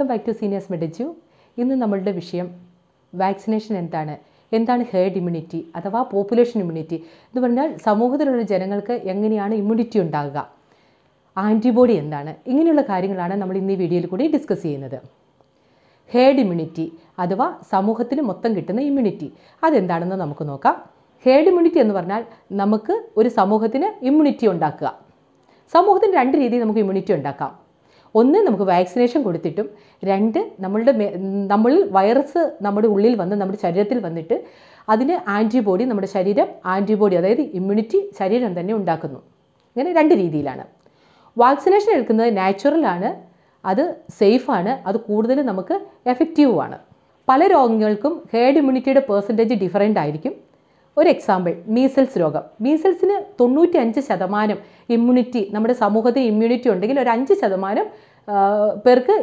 welcome back to seniors മെഡിച്ചു ഇന്ന് നമ്മളുടെ വിഷയം വാക്സിനേഷൻ എന്താണ് എന്താണ് ഹേർഡ് ഇമ്മ്യൂണിറ്റി അഥവാ പോപ്പുലേഷൻ ഇമ്മ്യൂണിറ്റി എന്ന് പറഞ്ഞാൽ സമൂഹത്തിലുള്ള ജനങ്ങൾക്ക് എങ്ങനെയാണ് ഇമ്മ്യൂണിറ്റി ഉണ്ടാകുക ആൻറ്റിബോഡി എന്താണ് ഇങ്ങനെയുള്ള കാര്യങ്ങളാണ് നമ്മൾ ഇന്ന് ഈ വീഡിയോയിൽ കൂടി ഡിസ്കസ് ചെയ്യുന്നത് ഹേർഡ് ഇമ്മ്യൂണിറ്റി അഥവാ സമൂഹത്തിന് മൊത്തം കിട്ടുന്ന ഇമ്മ്യൂണിറ്റി അതെന്താണെന്ന് നമുക്ക് നോക്കാം ഹേർഡ് ഇമ്മ്യൂണിറ്റി എന്ന് പറഞ്ഞാൽ നമുക്ക് ഒരു സമൂഹത്തിന് ഇമ്മ്യൂണിറ്റി ഉണ്ടാക്കുക സമൂഹത്തിന് രണ്ട് രീതിയിൽ നമുക്ക് ഇമ്മ്യൂണിറ്റി ഉണ്ടാക്കാം ഒന്ന് നമുക്ക് വാക്സിനേഷൻ കൊടുത്തിട്ടും രണ്ട് നമ്മളുടെ നമ്മൾ വൈറസ് നമ്മുടെ ഉള്ളിൽ വന്ന് നമ്മുടെ ശരീരത്തിൽ വന്നിട്ട് അതിന് ആൻറ്റിബോഡി നമ്മുടെ ശരീരം ആൻറ്റിബോഡി അതായത് ഇമ്മ്യൂണിറ്റി ശരീരം തന്നെ ഉണ്ടാക്കുന്നു ഇങ്ങനെ രണ്ട് രീതിയിലാണ് വാക്സിനേഷൻ എടുക്കുന്നത് നാച്ചുറലാണ് അത് സേഫാണ് അത് കൂടുതൽ നമുക്ക് എഫക്റ്റീവുമാണ് പല രോഗങ്ങൾക്കും ഹേർഡ് ഇമ്മ്യൂണിറ്റിയുടെ പെർസെൻറ്റേജ് ഡിഫറെൻ്റ് ആയിരിക്കും ഒരു എക്സാമ്പിൾ മീസൽസ് രോഗം മീസൽസിന് തൊണ്ണൂറ്റി അഞ്ച് ശതമാനം ഇമ്മ്യൂണിറ്റി നമ്മുടെ സമൂഹത്തിൽ ഇമ്മ്യൂണിറ്റി ഉണ്ടെങ്കിൽ ഒരു അഞ്ച് ശതമാനം പേർക്ക്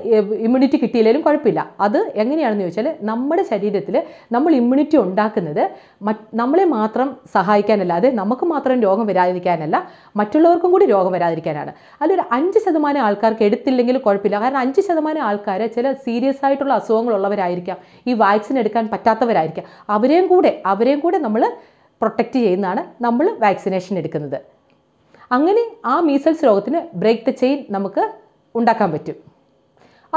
ഇമ്മ്യൂണിറ്റി കിട്ടിയില്ലെങ്കിലും കുഴപ്പമില്ല അത് എങ്ങനെയാണെന്ന് ചോദിച്ചാൽ നമ്മുടെ ശരീരത്തിൽ നമ്മൾ ഇമ്മ്യൂണിറ്റി ഉണ്ടാക്കുന്നത് നമ്മളെ മാത്രം സഹായിക്കാനല്ലാതെ നമുക്ക് മാത്രം രോഗം വരാതിരിക്കാനല്ല മറ്റുള്ളവർക്കും കൂടി രോഗം വരാതിരിക്കാനാണ് അതിലൊരു അഞ്ച് ശതമാനം ആൾക്കാർക്ക് എടുത്തില്ലെങ്കിൽ കുഴപ്പമില്ല കാരണം അഞ്ച് ശതമാനം ആൾക്കാർ ചില സീരിയസ് ആയിട്ടുള്ള അസുഖങ്ങളുള്ളവരായിരിക്കാം ഈ വാക്സിൻ എടുക്കാൻ പറ്റാത്തവരായിരിക്കാം അവരെയും കൂടെ അവരെയും കൂടെ നമ്മൾ പ്രൊട്ടക്റ്റ് ചെയ്യുന്നതാണ് നമ്മൾ വാക്സിനേഷൻ എടുക്കുന്നത് അങ്ങനെ ആ മീസൽസ് രോഗത്തിന് ബ്രേക്ക് ദ ചെയിൻ നമുക്ക് ഉണ്ടാക്കാൻ പറ്റും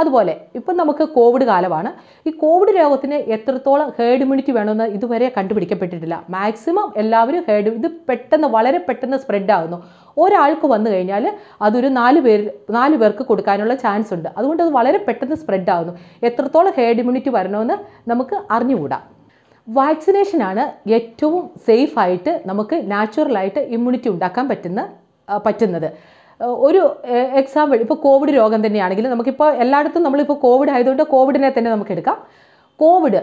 അതുപോലെ ഇപ്പം നമുക്ക് കോവിഡ് കാലമാണ് ഈ കോവിഡ് രോഗത്തിന് എത്രത്തോളം ഹേർഡ് ഇമ്മ്യൂണിറ്റി വേണമെന്ന് ഇതുവരെ കണ്ടുപിടിക്കപ്പെട്ടിട്ടില്ല മാക്സിമം എല്ലാവരും ഹേർഡ് ഇത് പെട്ടെന്ന് വളരെ പെട്ടെന്ന് സ്പ്രെഡ് ആകുന്നു ഒരാൾക്ക് വന്നു കഴിഞ്ഞാൽ അതൊരു നാല് പേര് നാല് പേർക്ക് കൊടുക്കാനുള്ള ചാൻസ് ഉണ്ട് അതുകൊണ്ട് അത് വളരെ പെട്ടെന്ന് സ്പ്രെഡ് ആകുന്നു എത്രത്തോളം ഹേർഡ് ഇമ്മ്യൂണിറ്റി വരണമെന്ന് നമുക്ക് അറിഞ്ഞുകൂടാ വാക്സിനേഷനാണ് ഏറ്റവും സേഫായിട്ട് നമുക്ക് നാച്ചുറലായിട്ട് ഇമ്മ്യൂണിറ്റി ഉണ്ടാക്കാൻ പറ്റുന്ന പറ്റുന്നത് ഒരു എക്സാമ്പിൾ ഇപ്പോൾ കോവിഡ് രോഗം തന്നെയാണെങ്കിൽ നമുക്കിപ്പോൾ എല്ലായിടത്തും നമ്മളിപ്പോൾ കോവിഡ് ആയതുകൊണ്ട് കോവിഡിനെ തന്നെ നമുക്ക് എടുക്കാം കോവിഡ്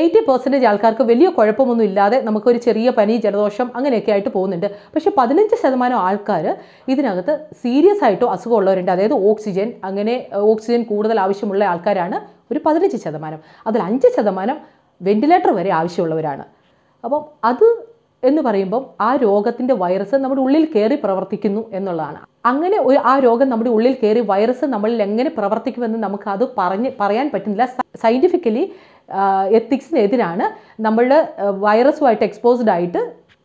എയ്റ്റി പെർസെൻറ്റേജ് ആൾക്കാർക്ക് വലിയ കുഴപ്പമൊന്നും ഇല്ലാതെ നമുക്കൊരു ചെറിയ പനി ജലദോഷം അങ്ങനെയൊക്കെ ആയിട്ട് പോകുന്നുണ്ട് പക്ഷേ പതിനഞ്ച് ശതമാനം ആൾക്കാർ ഇതിനകത്ത് സീരിയസ് ആയിട്ടോ അസുഖമുള്ളവരുണ്ട് അതായത് ഓക്സിജൻ അങ്ങനെ ഓക്സിജൻ കൂടുതൽ ആവശ്യമുള്ള ആൾക്കാരാണ് ഒരു പതിനഞ്ച് ശതമാനം അതിൽ അഞ്ച് ശതമാനം വെന്റിലേറ്റർ വരെ ആവശ്യമുള്ളവരാണ് അപ്പം അത് എന്ന് പറയുമ്പം ആ രോഗത്തിൻ്റെ വൈറസ് നമ്മുടെ ഉള്ളിൽ കയറി പ്രവർത്തിക്കുന്നു എന്നുള്ളതാണ് അങ്ങനെ ഒരു ആ രോഗം നമ്മുടെ ഉള്ളിൽ കയറി വൈറസ് നമ്മളിൽ എങ്ങനെ പ്രവർത്തിക്കുമെന്ന് നമുക്ക് അത് പറഞ്ഞ് പറയാൻ പറ്റുന്നില്ല സയൻറ്റിഫിക്കലി എത്തിക്സിനെതിരാണ് നമ്മൾ വൈറസുമായിട്ട് എക്സ്പോസ്ഡ് ആയിട്ട്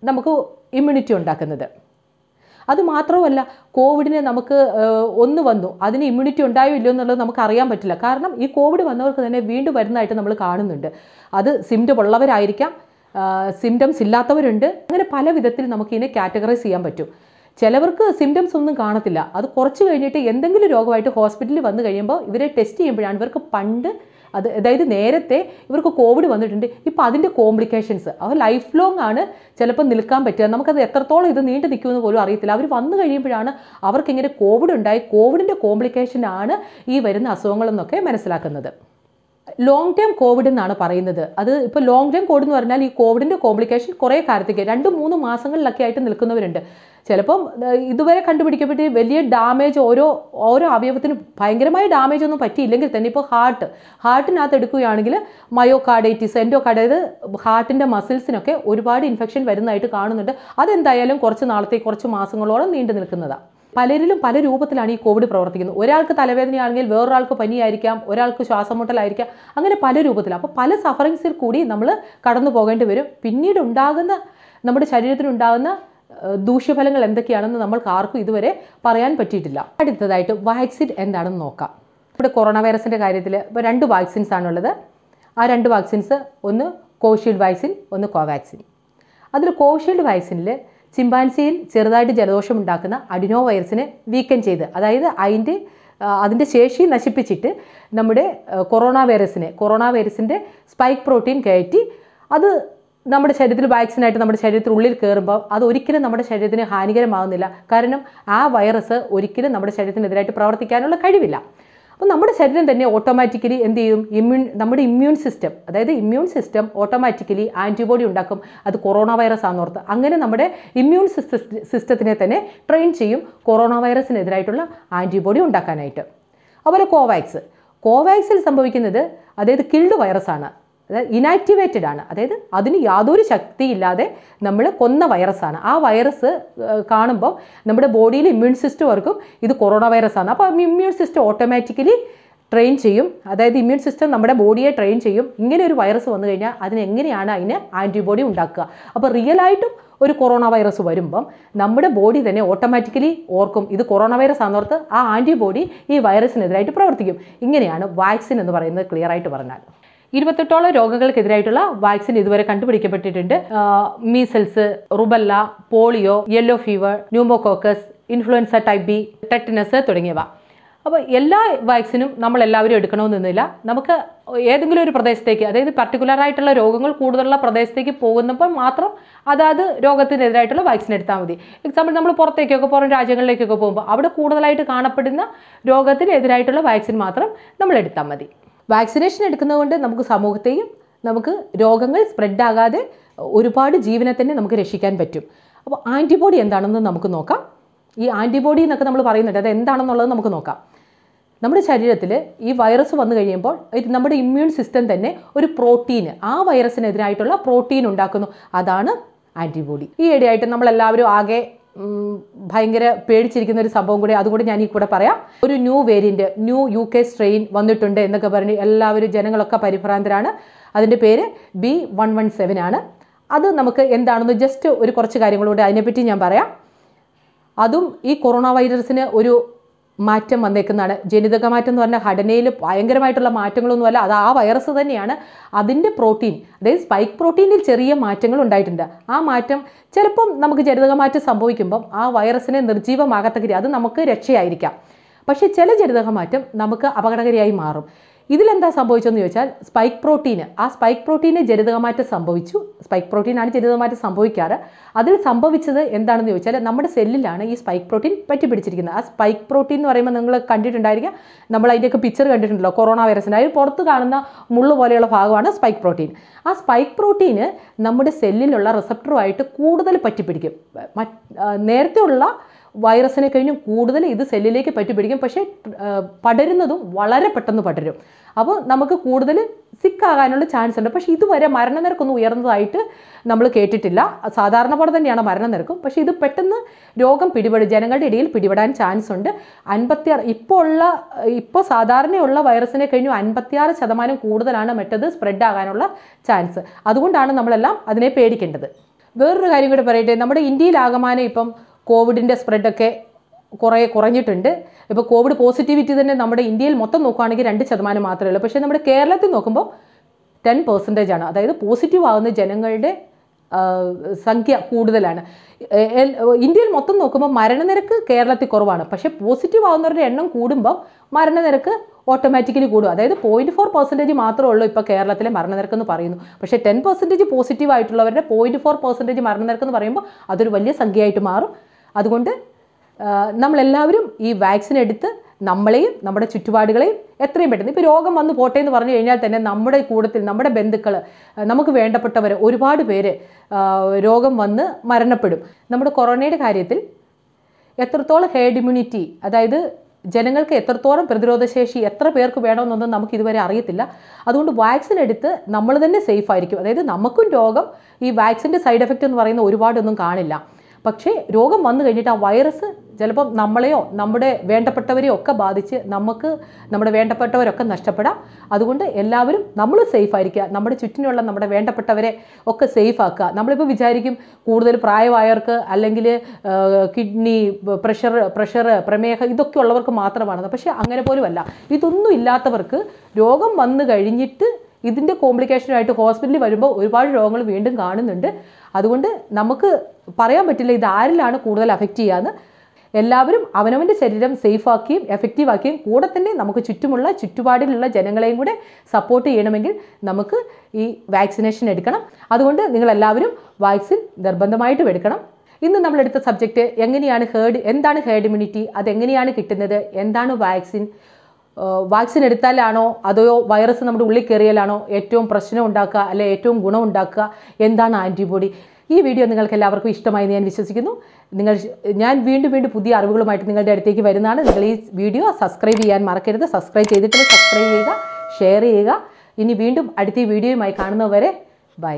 നമുക്ക് ഇമ്മ്യൂണിറ്റി ഉണ്ടാക്കുന്നത് അതുമാത്രവുമല്ല കോവിഡിനെ നമുക്ക് ഒന്ന് വന്നു അതിന് ഇമ്മ്യൂണിറ്റി ഉണ്ടായോ ഇല്ലയോ എന്നുള്ളത് നമുക്ക് അറിയാൻ പറ്റില്ല കാരണം ഈ കോവിഡ് വന്നവർക്ക് തന്നെ വീണ്ടും വരുന്നതായിട്ട് നമ്മൾ കാണുന്നുണ്ട് അത് സിംറ്റം ഉള്ളവരായിരിക്കാം സിംറ്റംസ് ഇല്ലാത്തവരുണ്ട് അങ്ങനെ പല വിധത്തിൽ നമുക്കിതിനെ കാറ്റഗറൈസ് ചെയ്യാൻ പറ്റും ചിലവർക്ക് സിംറ്റംസ് ഒന്നും കാണത്തില്ല അത് കുറച്ച് കഴിഞ്ഞിട്ട് എന്തെങ്കിലും രോഗമായിട്ട് ഹോസ്പിറ്റലിൽ വന്നു കഴിയുമ്പോൾ ഇവരെ ടെസ്റ്റ് ചെയ്യുമ്പോഴാണ് ഇവർക്ക് പണ്ട് അത് അതായത് നേരത്തെ ഇവർക്ക് കോവിഡ് വന്നിട്ടുണ്ട് ഇപ്പം അതിൻ്റെ കോംപ്ലിക്കേഷൻസ് അവർ ലൈഫ് ലോങ് ആണ് ചിലപ്പോൾ നിൽക്കാൻ പറ്റുക നമുക്കത് എത്രത്തോളം ഇത് നീണ്ടു നിൽക്കുമെന്ന് പോലും അറിയത്തില്ല അവർ വന്നു കഴിയുമ്പോഴാണ് അവർക്ക് ഇങ്ങനെ കോവിഡ് ഉണ്ടായി കോവിഡിൻ്റെ കോംപ്ലിക്കേഷനാണ് ഈ വരുന്ന അസുഖങ്ങളെന്നൊക്കെ മനസ്സിലാക്കുന്നത് ലോങ് ടേം കോവിഡ് എന്നാണ് പറയുന്നത് അത് ഇപ്പോൾ ലോങ് ടേം കോവിഡ് എന്ന് പറഞ്ഞാൽ ഈ കോവിഡിൻ്റെ കോംപ്ലിക്കേഷൻ കുറേ കാലത്തേക്ക് രണ്ട് മൂന്ന് മാസങ്ങളിലൊക്കെ ആയിട്ട് നിൽക്കുന്നവരുണ്ട് ചിലപ്പം ഇതുവരെ കണ്ടുപിടിക്കപ്പെട്ട് വലിയ ഡാമേജ് ഓരോ ഓരോ അവയവത്തിന് ഭയങ്കരമായ ഡാമേജ് ഒന്നും പറ്റിയില്ലെങ്കിൽ തന്നെ ഇപ്പോൾ ഹാർട്ട് ഹാർട്ടിനകത്ത് എടുക്കുകയാണെങ്കിൽ മയോകാർഡൈറ്റിസ് എൻഡോകാർഡൈറ്റ് ഹാർട്ടിൻ്റെ മസിൽസിനൊക്കെ ഒരുപാട് ഇൻഫെക്ഷൻ വരുന്നതായിട്ട് കാണുന്നുണ്ട് അതെന്തായാലും കുറച്ച് നാളത്തേക്ക് കുറച്ച് മാസങ്ങളോളം നീണ്ടു നിൽക്കുന്നതാണ് പലരിലും പല രൂപത്തിലാണ് ഈ കോവിഡ് പ്രവർത്തിക്കുന്നത് ഒരാൾക്ക് തലവേദനയാണെങ്കിൽ വേറൊരാൾക്ക് പനിയായിരിക്കാം ഒരാൾക്ക് ശ്വാസം മുട്ടലായിരിക്കാം അങ്ങനെ പല രൂപത്തിൽ അപ്പോൾ പല സഫറിങ്സിൽ കൂടി നമ്മൾ കടന്നു പോകേണ്ടി വരും പിന്നീട് ഉണ്ടാകുന്ന നമ്മുടെ ശരീരത്തിനുണ്ടാകുന്ന ദൂഷ്യഫലങ്ങൾ എന്തൊക്കെയാണെന്ന് നമ്മൾക്ക് ആർക്കും ഇതുവരെ പറയാൻ പറ്റിയിട്ടില്ല അടുത്തതായിട്ട് വാക്സിൻ എന്താണെന്ന് നോക്കാം ഇവിടെ കൊറോണ വൈറസിൻ്റെ കാര്യത്തിൽ ഇപ്പോൾ രണ്ട് വാക്സിൻസ് ആണുള്ളത് ആ രണ്ട് വാക്സിൻസ് ഒന്ന് കോവിഷീൽഡ് വാക്സിൻ ഒന്ന് കോവാക്സിൻ അതിൽ കോവിഷീൽഡ് വാക്സിനിൽ ചിമ്പാൻസിയിൽ ചെറുതായിട്ട് ജലദോഷം ഉണ്ടാക്കുന്ന അഡിനോ വൈറസിനെ വീക്കം ചെയ്ത് അതായത് അതിൻ്റെ അതിൻ്റെ ശേഷി നശിപ്പിച്ചിട്ട് നമ്മുടെ കൊറോണ വൈറസിനെ കൊറോണ വൈറസിൻ്റെ സ്പൈക്ക് പ്രോട്ടീൻ കയറ്റി അത് നമ്മുടെ ശരീരത്തിൽ വാക്സിനായിട്ട് നമ്മുടെ ശരീരത്തിനുള്ളിൽ കയറുമ്പോൾ അത് ഒരിക്കലും നമ്മുടെ ശരീരത്തിന് ഹാനികരമാകുന്നില്ല കാരണം ആ വൈറസ് ഒരിക്കലും നമ്മുടെ ശരീരത്തിനെതിരായിട്ട് പ്രവർത്തിക്കാനുള്ള കഴിവില്ല അപ്പോൾ നമ്മുടെ ശരീരം തന്നെ ഓട്ടോമാറ്റിക്കലി എന്ത് ചെയ്യും ഇമ്മ്യൂൺ നമ്മുടെ ഇമ്മ്യൂൺ സിസ്റ്റം അതായത് ഇമ്മ്യൂൺ സിസ്റ്റം ഓട്ടോമാറ്റിക്കലി ആൻറ്റിബോഡി ഉണ്ടാക്കും അത് കൊറോണ വൈറസ് ആണെന്നോർത്ത് അങ്ങനെ നമ്മുടെ ഇമ്മ്യൂൺ സിസ്റ്റത്തിനെ തന്നെ ട്രെയിൻ ചെയ്യും കൊറോണ വൈറസിനെതിരായിട്ടുള്ള ആൻറ്റിബോഡി ഉണ്ടാക്കാനായിട്ട് അതുപോലെ കോവാക്സ് കോവാക്സിൽ സംഭവിക്കുന്നത് അതായത് കിൽഡ് വൈറസാണ് അതായത് ഇനാക്ടിവേറ്റഡ് ആണ് അതായത് അതിന് യാതൊരു ശക്തിയില്ലാതെ നമ്മൾ കൊന്ന വൈറസാണ് ആ വൈറസ് കാണുമ്പോൾ നമ്മുടെ ബോഡിയിൽ ഇമ്മ്യൂൺ സിസ്റ്റം വർക്കും ഇത് കൊറോണ വൈറസാണ് അപ്പോൾ ഇമ്മ്യൂൺ സിസ്റ്റം ഓട്ടോമാറ്റിക്കലി ട്രെയിൻ ചെയ്യും അതായത് ഇമ്മ്യൂൺ സിസ്റ്റം നമ്മുടെ ബോഡിയെ ട്രെയിൻ ചെയ്യും ഇങ്ങനെ ഒരു വൈറസ് വന്നു കഴിഞ്ഞാൽ അതിനെങ്ങനെയാണ് അതിന് ആൻറ്റിബോഡി ഉണ്ടാക്കുക അപ്പോൾ റിയലായിട്ടും ഒരു കൊറോണ വൈറസ് വരുമ്പം നമ്മുടെ ബോഡി തന്നെ ഓട്ടോമാറ്റിക്കലി ഓർക്കും ഇത് കൊറോണ വൈറസ് ആണെന്നോർത്ത് ആ ആൻറ്റിബോഡി ഈ വൈറസിനെതിരായിട്ട് പ്രവർത്തിക്കും ഇങ്ങനെയാണ് വാക്സിൻ എന്ന് പറയുന്നത് ക്ലിയർ ആയിട്ട് പറഞ്ഞാൽ ഇരുപത്തെട്ടോളം രോഗങ്ങൾക്കെതിരായിട്ടുള്ള വാക്സിൻ ഇതുവരെ കണ്ടുപിടിക്കപ്പെട്ടിട്ടുണ്ട് measles rubella polio yellow fever pneumococcus influenza type B tetanus തുടങ്ങിയവ അപ്പോൾ എല്ലാ വാക്സിനും നമ്മൾ എല്ലാവരും എടുക്കണമെന്നൊന്നുമില്ല നമുക്ക് ഏതെങ്കിലും ഒരു പ്രദേശത്തേക്ക് അതായത് പർട്ടിക്കുലർ ആയിട്ടുള്ള രോഗങ്ങൾ കൂടുതലുള്ള പ്രദേശത്തേക്ക് പോകുന്നപ്പോൾ മാത്രം അതാത് രോഗത്തിനെതിരായിട്ടുള്ള വാക്സിൻ എടുത്താൽ മതി എക്സാമ്പിൾ നമ്മൾ പുറത്തേക്കൊക്കെ പുറം രാജ്യങ്ങളിലേക്കൊക്കെ പോകുമ്പോൾ അവിടെ കൂടുതലായിട്ട് കാണപ്പെടുന്ന രോഗത്തിനെതിരായിട്ടുള്ള വാക്സിൻ മാത്രം നമ്മൾ എടുത്താൽ മതി വാക്സിനേഷൻ എടുക്കുന്നതുകൊണ്ട് നമുക്ക് സമൂഹത്തെയും നമുക്ക് രോഗങ്ങൾ സ്പ്രെഡാകാതെ ഒരുപാട് ജീവനെ തന്നെ നമുക്ക് രക്ഷിക്കാൻ പറ്റും അപ്പോൾ ആൻറ്റിബോഡി എന്താണെന്ന് നമുക്ക് നോക്കാം ഈ ആൻറ്റിബോഡി എന്നൊക്കെ നമ്മൾ പറയുന്നുണ്ട് അത് എന്താണെന്നുള്ളത് നമുക്ക് നോക്കാം നമ്മുടെ ശരീരത്തിൽ ഈ വൈറസ് വന്നു കഴിയുമ്പോൾ നമ്മുടെ ഇമ്മ്യൂൺ സിസ്റ്റം തന്നെ ഒരു പ്രോട്ടീൻ ആ വൈറസിനെതിരായിട്ടുള്ള പ്രോട്ടീൻ ഉണ്ടാക്കുന്നു അതാണ് ആൻറ്റിബോഡി ഈ ഇടയായിട്ട് നമ്മളെല്ലാവരും ആകെ ഭയങ്കര പേടിച്ചിരിക്കുന്ന ഒരു സംഭവം കൂടി അതുകൂടി ഞാൻ ഈ കൂടെ പറയാം ഒരു new variant new U K strain വന്നിട്ടുണ്ട് എന്നൊക്കെ പറഞ്ഞ് എല്ലാവരും ജനങ്ങളൊക്കെ പരിഭ്രാന്തരാണ് അതിൻ്റെ പേര് ബി വൺ വൺ സെവൻ ആണ് അത് നമുക്ക് എന്താണെന്ന് ജസ്റ്റ് ഒരു കുറച്ച് കാര്യങ്ങളൂടെ അതിനെപ്പറ്റി ഞാൻ പറയാം അതും ഈ കൊറോണ വൈറസിന് ഒരു മാറ്റം വന്നേക്കുന്നതാണ് ജനിതക മാറ്റം എന്ന് പറഞ്ഞാൽ ഘടനയിൽ ഭയങ്കരമായിട്ടുള്ള മാറ്റങ്ങളൊന്നുമല്ല അത് ആ വൈറസ് തന്നെയാണ് അതിൻ്റെ പ്രോട്ടീൻ അതായത് സ്പൈക്ക് പ്രോട്ടീനിൽ ചെറിയ മാറ്റങ്ങൾ ഉണ്ടായിട്ടുണ്ട് ആ മാറ്റം ചിലപ്പം നമുക്ക് ജനിതക മാറ്റം സംഭവിക്കുമ്പം ആ വൈറസിനെ നിർജ്ജീവമാകത്തക്ക അത് നമുക്ക് രക്ഷയായിരിക്കാം പക്ഷേ ചില ജനിതക മാറ്റം നമുക്ക് അപകടകരിയായി മാറും ഇതിലെന്താ സംഭവിച്ചതെന്ന് ചോദിച്ചാൽ സ്പൈക്ക് പ്രോട്ടീന് ആ സ്പൈക്ക് പ്രോട്ടീന് ജനിതകമാറ്റം സംഭവിച്ചു സ്പൈക്ക് പ്രോട്ടീനാണ് ജനിതകമാറ്റം സംഭവിക്കാറ് അതിൽ സംഭവിച്ചത് എന്താണെന്ന് ചോദിച്ചാൽ നമ്മുടെ സെല്ലിലാണ് ഈ സ്പൈക്ക് പ്രോട്ടീൻ പറ്റിപ്പിടിച്ചിരിക്കുന്നത് ആ സ്പൈക്ക് പ്രോട്ടീൻ എന്ന് പറയുമ്പോൾ നിങ്ങൾ കണ്ടിട്ടുണ്ടായിരിക്കുക നമ്മൾ അതിൻ്റെയൊക്കെ പിക്ചർ കണ്ടിട്ടുണ്ടല്ലോ കൊറോണ വൈറസിൻ്റെ അതിൽ പുറത്ത് കാണുന്ന മുള്ള് പോലെയുള്ള ഭാഗമാണ് സ്പൈക്ക് പ്രോട്ടീൻ ആ സ്പൈക്ക് പ്രോട്ടീന് നമ്മുടെ സെല്ലിലുള്ള റിസപ്റ്ററുമായിട്ട് കൂടുതൽ പറ്റിപ്പിടിക്കും നേരത്തെ വൈറസിനെ കഴിഞ്ഞും കൂടുതൽ ഇത് സെല്ലിലേക്ക് പറ്റിപ്പിടിക്കും പക്ഷേ പടരുന്നതും വളരെ പെട്ടെന്ന് പടരും അപ്പോൾ നമുക്ക് കൂടുതൽ സിക്കാകാനുള്ള ചാൻസ് ഉണ്ട് പക്ഷേ ഇതുവരെ മരണനിരക്കൊന്നും ഉയർന്നതായിട്ട് നമ്മൾ കേട്ടിട്ടില്ല സാധാരണ പോലെ തന്നെയാണ് മരണനിരക്കും പക്ഷേ ഇത് പെട്ടെന്ന് രോഗം പിടിപെടും ജനങ്ങളുടെ ഇടയിൽ പിടിപെടാൻ ചാൻസ് ഉണ്ട് അൻപത്തിയാറ് ഇപ്പോൾ ഉള്ള ഇപ്പോൾ സാധാരണയുള്ള വൈറസിനെ കഴിഞ്ഞു അൻപത്തിയാറ് ശതമാനം കൂടുതലാണ് മറ്റത് സ്പ്രെഡ് ആകാനുള്ള ചാൻസ് അതുകൊണ്ടാണ് നമ്മളെല്ലാം അതിനെ പേടിക്കേണ്ടത് വേറൊരു കാര്യം കൂടി പറയട്ടെ നമ്മുടെ ഇന്ത്യയിൽ ഇപ്പം കോവിഡിൻ്റെ സ്പ്രെഡൊക്കെ കുറേ കുറഞ്ഞിട്ടുണ്ട് ഇപ്പോൾ കോവിഡ് പോസിറ്റിവിറ്റി തന്നെ നമ്മുടെ ഇന്ത്യയിൽ മൊത്തം നോക്കുകയാണെങ്കിൽ രണ്ട് ശതമാനം മാത്രമേ ഉള്ളൂ പക്ഷേ നമ്മുടെ കേരളത്തിൽ നോക്കുമ്പോൾ ടെൻ പെർസെൻറ്റേജ് ആണ് അതായത് പോസിറ്റീവ് ആവുന്ന ജനങ്ങളുടെ സംഖ്യ കൂടുതലാണ് ഇന്ത്യയിൽ മൊത്തം നോക്കുമ്പോൾ മരണനിരക്ക് കേരളത്തിൽ കുറവാണ് പക്ഷേ പോസിറ്റീവ് ആവുന്നവരുടെ എണ്ണം കൂടുമ്പോൾ മരണനിരക്ക് ഓട്ടോമാറ്റിക്കലി കൂടും അതായത് പോയിന്റ് ഫോർ പെർസെൻറ്റേജ് മാത്രമേ ഉള്ളൂ ഇപ്പോൾ കേരളത്തിലെ മരണനിരക്ക് എന്ന് പറയുന്നു പക്ഷേ ടെൻ പെർസെൻറ്റേജ് പോസിറ്റീവ് ആയിട്ടുള്ളവരുടെ പോയിന്റ് ഫോർ പെർസെൻറ്റേജ് മരണനിരക്ക് എന്ന് പറയുമ്പോൾ അതൊരു വലിയ സംഖ്യയായിട്ട് മാറും അതുകൊണ്ട് നമ്മളെല്ലാവരും ഈ വാക്സിൻ എടുത്ത് നമ്മളെയും നമ്മുടെ ചുറ്റുപാടുകളെയും എത്രയും പെട്ടെന്ന് ഇപ്പോൾ രോഗം വന്നു പോട്ടെ എന്ന് പറഞ്ഞു കഴിഞ്ഞാൽ തന്നെ നമ്മുടെ കൂടത്തിൽ നമ്മുടെ ബന്ധുക്കൾ നമുക്ക് വേണ്ടപ്പെട്ടവർ ഒരുപാട് പേര് രോഗം വന്ന് മരണപ്പെടും നമ്മുടെ കൊറോണയുടെ കാര്യത്തിൽ എത്രത്തോളം ഹേഡ് ഇമ്മ്യൂണിറ്റി അതായത് ജനങ്ങൾക്ക് എത്രത്തോളം പ്രതിരോധശേഷി എത്ര പേർക്ക് വേണമെന്നൊന്നും നമുക്ക് ഇതുവരെ അറിയത്തില്ല അതുകൊണ്ട് വാക്സിൻ എടുത്ത് നമ്മൾ തന്നെ സേഫ് ആയിരിക്കും അതായത് നമുക്കും രോഗം ഈ വാക്സിൻ്റെ സൈഡ് എഫക്റ്റ് എന്ന് പറയുന്ന ഒരുപാടൊന്നും കാണില്ല പക്ഷേ രോഗം വന്നു കഴിഞ്ഞിട്ട് ആ വൈറസ് ചിലപ്പം നമ്മളെയോ നമ്മുടെ വേണ്ടപ്പെട്ടവരെയോ ഒക്കെ ബാധിച്ച് നമുക്ക് നമ്മുടെ വേണ്ടപ്പെട്ടവരൊക്കെ നഷ്ടപ്പെടാം അതുകൊണ്ട് എല്ലാവരും നമ്മൾ സേഫ് ആയിരിക്കുക നമ്മുടെ ചുറ്റിനുള്ള നമ്മുടെ വേണ്ടപ്പെട്ടവരെ ഒക്കെ സേഫ് ആക്കുക നമ്മളിപ്പോൾ വിചാരിക്കും കൂടുതൽ പ്രായമായവർക്ക് അല്ലെങ്കിൽ കിഡ്നി പ്രഷർ പ്രഷർ പ്രമേഹം ഇതൊക്കെ ഉള്ളവർക്ക് മാത്രമാണ് പക്ഷേ അങ്ങനെ പോലുമല്ല ഇതൊന്നും ഇല്ലാത്തവർക്ക് രോഗം വന്നു കഴിഞ്ഞിട്ട് ഇതിൻ്റെ കോംപ്ലിക്കേഷനായിട്ട് ഹോസ്പിറ്റലിൽ വരുമ്പോൾ ഒരുപാട് രോഗങ്ങൾ വീണ്ടും കാണുന്നുണ്ട് അതുകൊണ്ട് നമുക്ക് പറയാൻ പറ്റില്ല ഇത് ആരിലാണ് കൂടുതൽ അഫക്റ്റ് ചെയ്യാന്ന് എല്ലാവരും അവനവൻ്റെ ശരീരം സേഫാക്കിയും എഫക്റ്റീവാക്കിയും കൂടെ തന്നെ നമുക്ക് ചുറ്റുമുള്ള ചുറ്റുപാടിലുള്ള ജനങ്ങളെയും കൂടെ സപ്പോർട്ട് ചെയ്യണമെങ്കിൽ നമുക്ക് ഈ വാക്സിനേഷൻ എടുക്കണം അതുകൊണ്ട് നിങ്ങളെല്ലാവരും വാക്സിൻ നിർബന്ധമായിട്ടും എടുക്കണം ഇന്ന് നമ്മളെടുത്ത സബ്ജക്റ്റ് എങ്ങനെയാണ് ഹേർഡ് എന്താണ് ഹേർഡ് ഇമ്മ്യൂണിറ്റി അതെങ്ങനെയാണ് കിട്ടുന്നത് എന്താണ് വാക്സിൻ വാക്സിൻ എടുത്താലാണോ അതോ വൈറസ് നമ്മുടെ ഉള്ളിൽ കയറിയാലാണോ ഏറ്റവും പ്രശ്നം ഉണ്ടാക്കുക അല്ലെ ഏറ്റവും ഗുണം ഉണ്ടാക്കുക എന്താണ് ആൻറ്റിബോഡി ഈ വീഡിയോ നിങ്ങൾക്ക് എല്ലാവർക്കും ഇഷ്ടമായി ഞാൻ വിശ്വസിക്കുന്നു നിങ്ങൾ ഞാൻ വീണ്ടും വീണ്ടും പുതിയ അറിവുകളുമായിട്ട് നിങ്ങളുടെ അടുത്തേക്ക് വരുന്നതാണ് നിങ്ങൾ ഈ വീഡിയോ സബ്സ്ക്രൈബ് ചെയ്യാൻ മറക്കരുത് സബ്സ്ക്രൈബ് ചെയ്തിട്ട് സബ്സ്ക്രൈബ് ചെയ്യുക ഷെയർ ചെയ്യുക ഇനി വീണ്ടും അടുത്ത വീഡിയോയുമായി കാണുന്നവരെ ബൈ